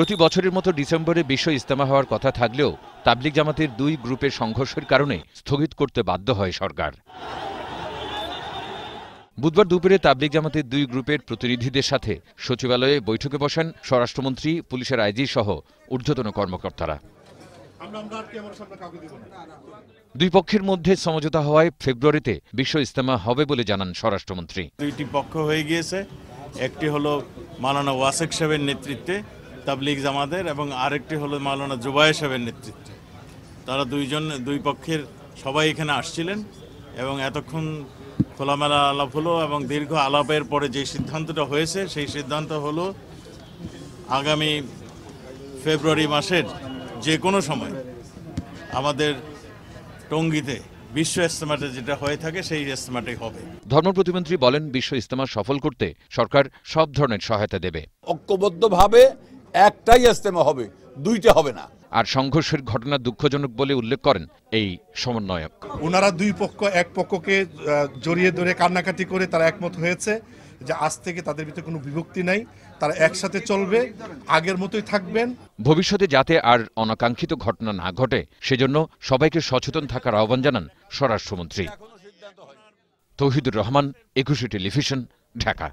প্রতি বছরের মতো ডিসেম্বরে বিশ্ব ইজতেমা হওয়ার কথা থাকলেও তাবলিক জামাতের দুই গ্রুপের সংঘর্ষের কারণে স্থগিত করতে বাধ্য হয় সরকার বুধবার দুপুরে তাবলিক জামাতের দুই গ্রুপের প্রতিনিধিদের সাথে সচিবালয়ে বৈঠকে বসেন স্বরাষ্ট্রমন্ত্রী পুলিশের আইজি সহ ঊর্ধ্বতন কর্মকর্তারা দুই পক্ষের মধ্যে সমঝোতা হওয়ায় ফেব্রুয়ারিতে বিশ্ব ইজতেমা হবে বলে জানান স্বরাষ্ট্রমন্ত্রী দুইটি পক্ষ হয়ে গিয়েছে একটি হল মালানা ওয়াসেক সাহেবের নেতৃত্বে তাবলিগ জামাতের এবং আরেকটি হলো মাওলানা জুবায় সাহেবের নেতৃত্বে তারা দুইজন দুই পক্ষের সবাই এখানে আসছিলেন এবং এতক্ষণ খোলামেলা আলাপ হলো এবং দীর্ঘ আলাপের পরে যে সিদ্ধান্তটা হয়েছে সেই সিদ্ধান্ত হলো আগামী ফেব্রুয়ারি মাসের যে কোনো সময় আমাদের টঙ্গিতে বিশ্ব ইস্তেমাতে যেটা হয়ে থাকে সেই ইস্তেমাটাই হবে ধর্ম প্রতিমন্ত্রী বলেন বিশ্ব ইস্তেমা সফল করতে সরকার সব ধরনের সহায়তা দেবে ঐক্যবদ্ধভাবে একটাই ইজতেমা হবে দুইটা হবে না আর সংঘর্ষের ঘটনা দুঃখজনক বলে উল্লেখ করেন এই সমন্বয়ক ওনারা দুই পক্ষ এক পক্ষকে জড়িয়ে ধরে কান্নাকাটি করে তারা একমত হয়েছে যে আজ থেকে তাদের ভিতরে কোনো বিভক্তি নাই তারা একসাথে চলবে আগের মতোই থাকবেন ভবিষ্যতে যাতে আর অনাকাঙ্ক্ষিত ঘটনা না ঘটে সেজন্য সবাইকে সচেতন থাকার আহ্বান জানান স্বরাষ্ট্রমন্ত্রী তৌহিদুর রহমান একুশে টেলিভিশন ঢাকা